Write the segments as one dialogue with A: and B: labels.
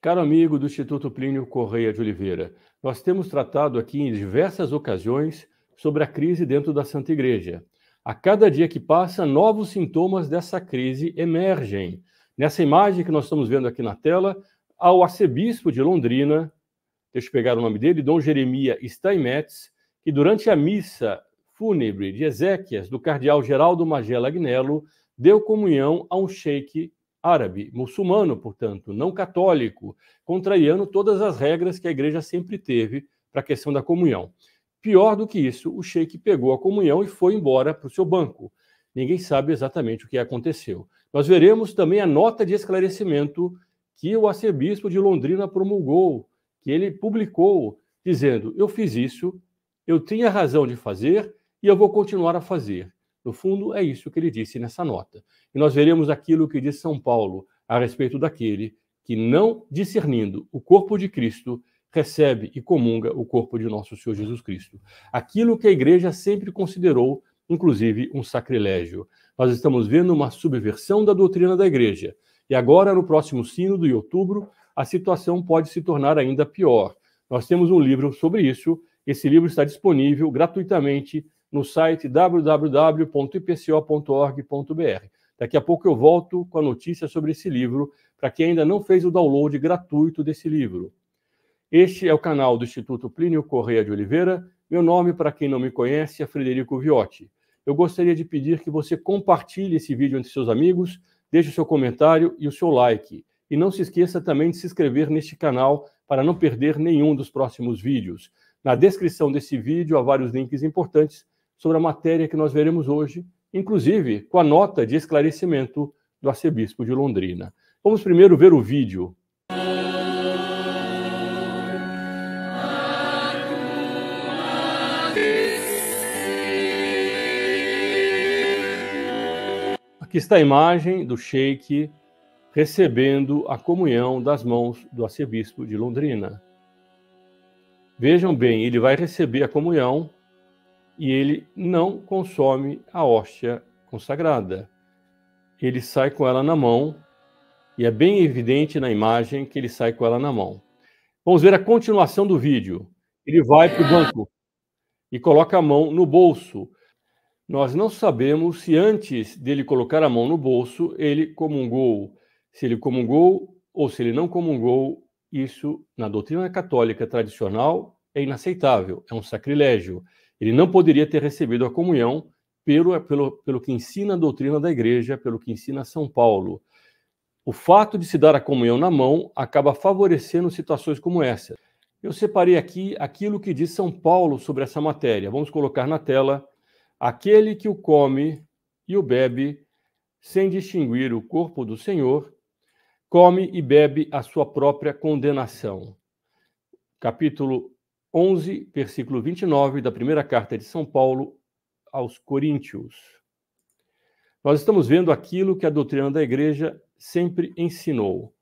A: Caro amigo do Instituto Plínio Correia de Oliveira, nós temos tratado aqui em diversas ocasiões sobre a crise dentro da Santa Igreja. A cada dia que passa, novos sintomas dessa crise emergem. Nessa imagem que nós estamos vendo aqui na tela, ao arcebispo de Londrina, deixa eu pegar o nome dele, Dom Jeremia Steinmetz, que durante a missa fúnebre de Ezequias, do cardeal Geraldo Magela Agnello, deu comunhão a um sheik árabe, muçulmano, portanto, não católico, contrariando todas as regras que a igreja sempre teve para a questão da comunhão. Pior do que isso, o sheik pegou a comunhão e foi embora para o seu banco. Ninguém sabe exatamente o que aconteceu. Nós veremos também a nota de esclarecimento que o arcebispo de Londrina promulgou, que ele publicou, dizendo: Eu fiz isso, eu tinha razão de fazer e eu vou continuar a fazer. No fundo, é isso que ele disse nessa nota. E nós veremos aquilo que diz São Paulo a respeito daquele que, não discernindo o corpo de Cristo, recebe e comunga o corpo de nosso Senhor Jesus Cristo. Aquilo que a igreja sempre considerou, inclusive, um sacrilégio. Nós estamos vendo uma subversão da doutrina da igreja. E agora, no próximo sínodo, de outubro, a situação pode se tornar ainda pior. Nós temos um livro sobre isso. Esse livro está disponível gratuitamente no site www.ipco.org.br. Daqui a pouco eu volto com a notícia sobre esse livro, para quem ainda não fez o download gratuito desse livro. Este é o canal do Instituto Plínio Correia de Oliveira. Meu nome, para quem não me conhece, é Frederico Viotti. Eu gostaria de pedir que você compartilhe esse vídeo entre seus amigos, deixe o seu comentário e o seu like. E não se esqueça também de se inscrever neste canal para não perder nenhum dos próximos vídeos. Na descrição desse vídeo há vários links importantes sobre a matéria que nós veremos hoje, inclusive com a nota de esclarecimento do arcebispo de Londrina. Vamos primeiro ver o vídeo Aqui está a imagem do sheik recebendo a comunhão das mãos do arcebispo de Londrina. Vejam bem, ele vai receber a comunhão e ele não consome a hóstia consagrada. Ele sai com ela na mão, e é bem evidente na imagem que ele sai com ela na mão. Vamos ver a continuação do vídeo. Ele vai para o banco e coloca a mão no bolso. Nós não sabemos se antes dele colocar a mão no bolso, ele comungou. Se ele comungou ou se ele não comungou, isso na doutrina católica tradicional é inaceitável, é um sacrilégio. Ele não poderia ter recebido a comunhão pelo, pelo, pelo que ensina a doutrina da igreja, pelo que ensina São Paulo. O fato de se dar a comunhão na mão acaba favorecendo situações como essa. Eu separei aqui aquilo que diz São Paulo sobre essa matéria. Vamos colocar na tela. Aquele que o come e o bebe, sem distinguir o corpo do Senhor, come e bebe a sua própria condenação. Capítulo 11, versículo 29 da primeira carta de São Paulo aos Coríntios. Nós estamos vendo aquilo que a doutrina da igreja sempre ensinou.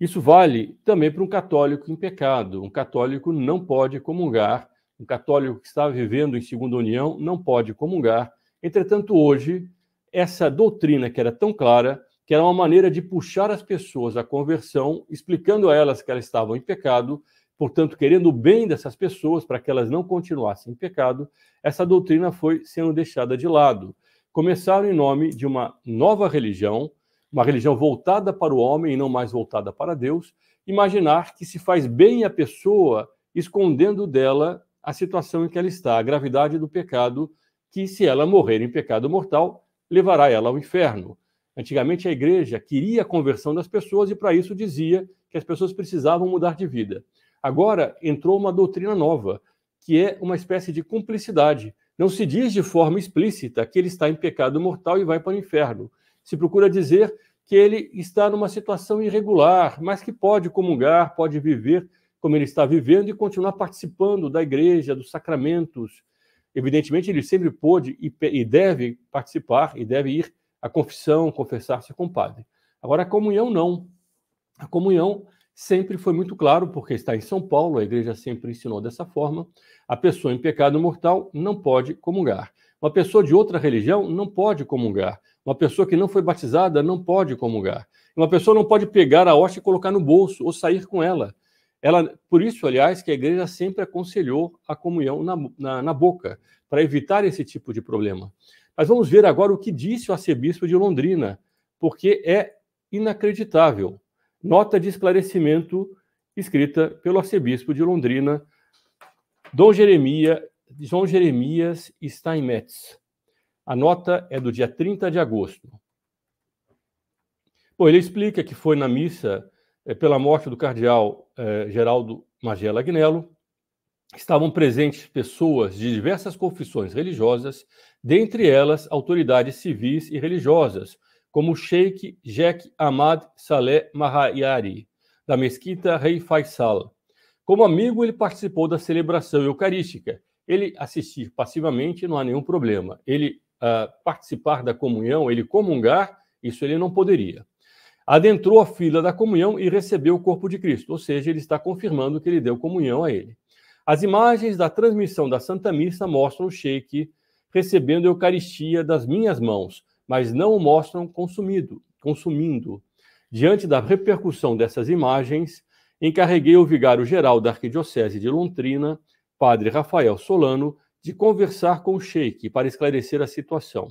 A: Isso vale também para um católico em pecado. Um católico não pode comungar, um católico que está vivendo em segunda união não pode comungar. Entretanto, hoje, essa doutrina que era tão clara, que era uma maneira de puxar as pessoas à conversão, explicando a elas que elas estavam em pecado, portanto, querendo o bem dessas pessoas para que elas não continuassem em pecado, essa doutrina foi sendo deixada de lado. Começaram em nome de uma nova religião, uma religião voltada para o homem e não mais voltada para Deus, imaginar que se faz bem à pessoa escondendo dela a situação em que ela está, a gravidade do pecado, que se ela morrer em pecado mortal, levará ela ao inferno. Antigamente a igreja queria a conversão das pessoas e para isso dizia que as pessoas precisavam mudar de vida. Agora entrou uma doutrina nova, que é uma espécie de cumplicidade. Não se diz de forma explícita que ele está em pecado mortal e vai para o inferno. Se procura dizer que ele está numa situação irregular, mas que pode comungar, pode viver como ele está vivendo e continuar participando da igreja, dos sacramentos. Evidentemente, ele sempre pôde e deve participar e deve ir à confissão, confessar-se com o padre. Agora, a comunhão não. A comunhão sempre foi muito claro, porque está em São Paulo, a igreja sempre ensinou dessa forma: a pessoa em pecado mortal não pode comungar. Uma pessoa de outra religião não pode comungar. Uma pessoa que não foi batizada não pode comungar. Uma pessoa não pode pegar a hóstia e colocar no bolso ou sair com ela. Ela, por isso, aliás, que a igreja sempre aconselhou a comunhão na, na, na boca, para evitar esse tipo de problema. Mas vamos ver agora o que disse o arcebispo de Londrina, porque é inacreditável nota de esclarecimento escrita pelo arcebispo de Londrina, Dom, Jeremia, Dom Jeremias Steinmetz. A nota é do dia 30 de agosto. Bom, ele explica que foi na missa eh, pela morte do cardeal eh, Geraldo Magela Agnello, estavam presentes pessoas de diversas confissões religiosas, dentre elas autoridades civis e religiosas, como Sheikh Jack Ahmad Saleh Mahayari, da mesquita Rei Faisal. Como amigo, ele participou da celebração eucarística. Ele assistir passivamente não há nenhum problema. Ele uh, participar da comunhão, ele comungar, isso ele não poderia. Adentrou a fila da comunhão e recebeu o corpo de Cristo, ou seja, ele está confirmando que ele deu comunhão a ele. As imagens da transmissão da Santa Missa mostram o Sheikh recebendo a Eucaristia das minhas mãos, mas não o mostram consumido, consumindo. Diante da repercussão dessas imagens, encarreguei o vigário-geral da Arquidiocese de Londrina, padre Rafael Solano, de conversar com o sheik para esclarecer a situação,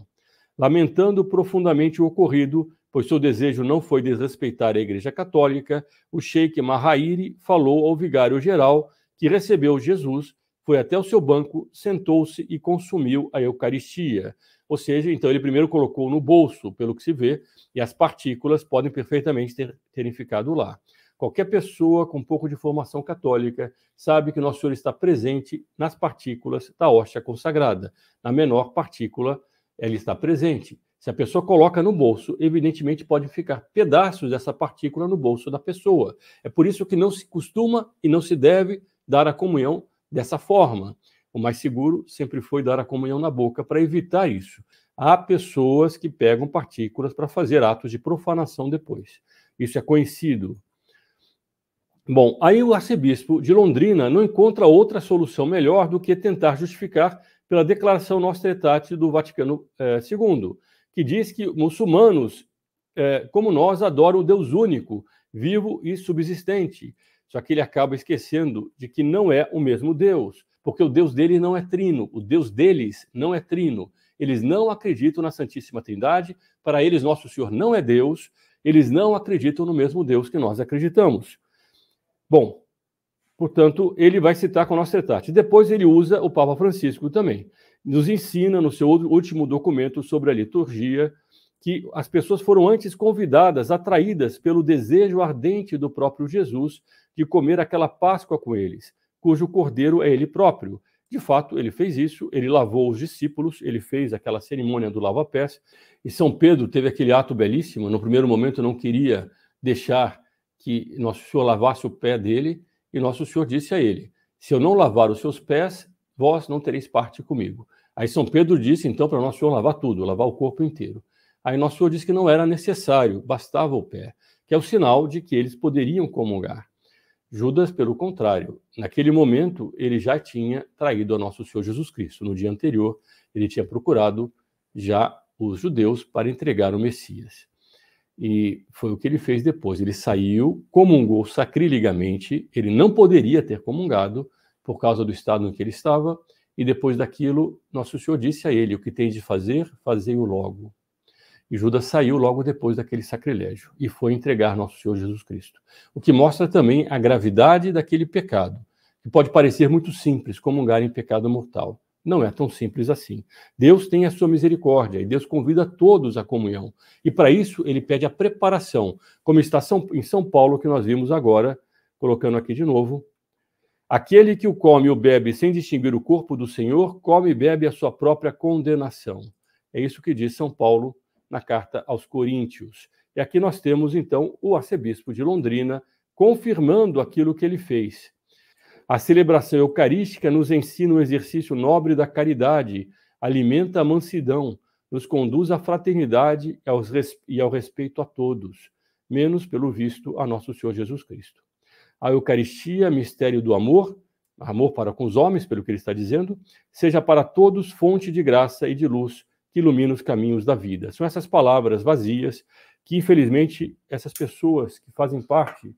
A: lamentando profundamente o ocorrido, pois seu desejo não foi desrespeitar a Igreja Católica, o sheik Mahairi falou ao vigário-geral que recebeu Jesus, foi até o seu banco, sentou-se e consumiu a Eucaristia. Ou seja, então ele primeiro colocou no bolso, pelo que se vê, e as partículas podem perfeitamente ter, terem ficado lá. Qualquer pessoa com um pouco de formação católica sabe que Nosso Senhor está presente nas partículas da hóstia consagrada. Na menor partícula, ela está presente. Se a pessoa coloca no bolso, evidentemente podem ficar pedaços dessa partícula no bolso da pessoa. É por isso que não se costuma e não se deve dar a comunhão dessa forma. O mais seguro sempre foi dar a comunhão na boca para evitar isso. Há pessoas que pegam partículas para fazer atos de profanação depois. Isso é conhecido. Bom, aí o arcebispo de Londrina não encontra outra solução melhor do que tentar justificar pela declaração Nostra Aetate do Vaticano II, eh, que diz que muçulmanos, eh, como nós, adoram o Deus único, vivo e subsistente. Só que ele acaba esquecendo de que não é o mesmo Deus porque o Deus deles não é trino, o Deus deles não é trino. Eles não acreditam na Santíssima Trindade, para eles nosso Senhor não é Deus, eles não acreditam no mesmo Deus que nós acreditamos. Bom, portanto, ele vai citar com nossa etate. Depois ele usa o Papa Francisco também. Nos ensina no seu último documento sobre a liturgia que as pessoas foram antes convidadas, atraídas pelo desejo ardente do próprio Jesus de comer aquela Páscoa com eles cujo cordeiro é ele próprio. De fato, ele fez isso, ele lavou os discípulos, ele fez aquela cerimônia do lava-pés, e São Pedro teve aquele ato belíssimo. No primeiro momento, não queria deixar que Nosso Senhor lavasse o pé dele, e Nosso Senhor disse a ele: Se eu não lavar os seus pés, vós não tereis parte comigo. Aí São Pedro disse então para Nosso Senhor lavar tudo, lavar o corpo inteiro. Aí Nosso Senhor disse que não era necessário, bastava o pé, que é o sinal de que eles poderiam comungar. Judas, pelo contrário, naquele momento ele já tinha traído a nosso Senhor Jesus Cristo. No dia anterior, ele tinha procurado já os judeus para entregar o Messias. E foi o que ele fez depois. Ele saiu, comungou sacrilegamente, ele não poderia ter comungado por causa do estado em que ele estava, e depois daquilo, nosso Senhor disse a ele: O que tens de fazer, fazei-o logo. E Judas saiu logo depois daquele sacrilégio e foi entregar nosso Senhor Jesus Cristo. O que mostra também a gravidade daquele pecado, que pode parecer muito simples, comungar em pecado mortal. Não é tão simples assim. Deus tem a sua misericórdia e Deus convida todos à comunhão. E para isso, ele pede a preparação, como está em São Paulo, que nós vimos agora, colocando aqui de novo. Aquele que o come ou bebe sem distinguir o corpo do Senhor, come e bebe a sua própria condenação. É isso que diz São Paulo na carta aos Coríntios. E aqui nós temos, então, o arcebispo de Londrina confirmando aquilo que ele fez. A celebração eucarística nos ensina o exercício nobre da caridade, alimenta a mansidão, nos conduz à fraternidade e ao respeito a todos, menos, pelo visto, a nosso Senhor Jesus Cristo. A Eucaristia, mistério do amor, amor para com os homens, pelo que ele está dizendo, seja para todos fonte de graça e de luz, que ilumina os caminhos da vida. São essas palavras vazias que, infelizmente, essas pessoas que fazem parte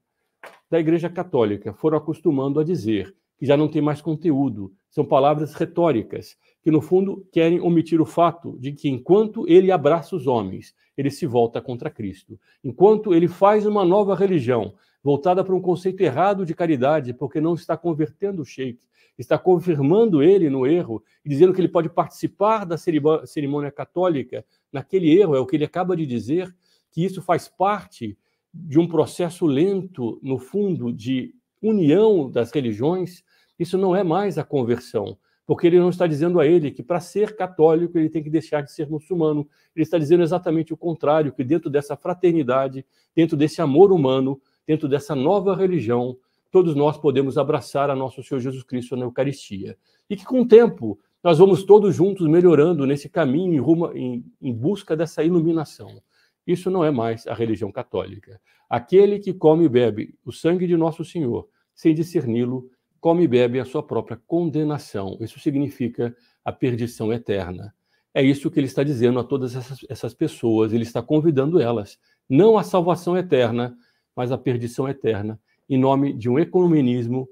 A: da Igreja Católica foram acostumando a dizer, que já não tem mais conteúdo. São palavras retóricas que, no fundo, querem omitir o fato de que, enquanto ele abraça os homens, ele se volta contra Cristo. Enquanto ele faz uma nova religião, voltada para um conceito errado de caridade, porque não está convertendo o sheik, está confirmando ele no erro, dizendo que ele pode participar da cerimônia católica naquele erro, é o que ele acaba de dizer, que isso faz parte de um processo lento, no fundo, de união das religiões, isso não é mais a conversão, porque ele não está dizendo a ele que para ser católico ele tem que deixar de ser muçulmano, ele está dizendo exatamente o contrário, que dentro dessa fraternidade, dentro desse amor humano, dentro dessa nova religião, todos nós podemos abraçar a nosso Senhor Jesus Cristo na Eucaristia. E que com o tempo nós vamos todos juntos melhorando nesse caminho em, rumo, em, em busca dessa iluminação. Isso não é mais a religião católica. Aquele que come e bebe o sangue de nosso Senhor, sem discerni-lo, come e bebe a sua própria condenação. Isso significa a perdição eterna. É isso que ele está dizendo a todas essas, essas pessoas. Ele está convidando elas, não à salvação eterna, mas à perdição eterna em nome de um economismo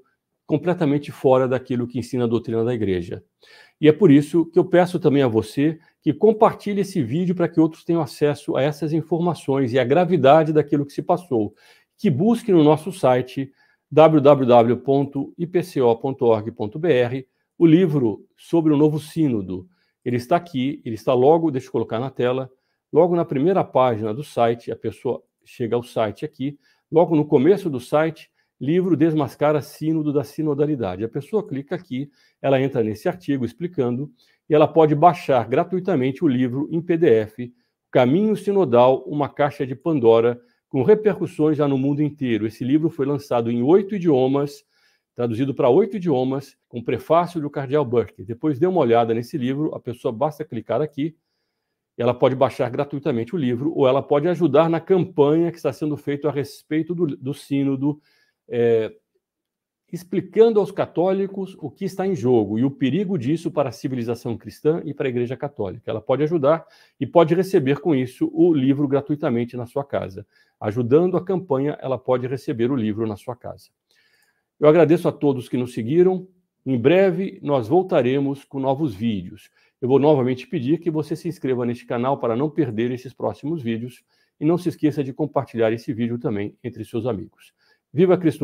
A: completamente fora daquilo que ensina a doutrina da igreja. E é por isso que eu peço também a você que compartilhe esse vídeo para que outros tenham acesso a essas informações e a gravidade daquilo que se passou. Que busque no nosso site www.ipco.org.br o livro sobre o novo sínodo. Ele está aqui, ele está logo, deixa eu colocar na tela, logo na primeira página do site, a pessoa chega ao site aqui, logo no começo do site, livro Desmascara Sínodo da Sinodalidade. A pessoa clica aqui, ela entra nesse artigo explicando e ela pode baixar gratuitamente o livro em PDF, Caminho Sinodal, uma caixa de Pandora, com repercussões já no mundo inteiro. Esse livro foi lançado em oito idiomas, traduzido para oito idiomas, com prefácio do Cardeal Burke. Depois dê uma olhada nesse livro, a pessoa basta clicar aqui ela pode baixar gratuitamente o livro ou ela pode ajudar na campanha que está sendo feita a respeito do, do Sínodo, é, explicando aos católicos o que está em jogo e o perigo disso para a civilização cristã e para a Igreja Católica. Ela pode ajudar e pode receber com isso o livro gratuitamente na sua casa. Ajudando a campanha, ela pode receber o livro na sua casa. Eu agradeço a todos que nos seguiram. Em breve, nós voltaremos com novos vídeos. Eu vou novamente pedir que você se inscreva neste canal para não perder esses próximos vídeos e não se esqueça de compartilhar esse vídeo também entre seus amigos. Viva Cristo!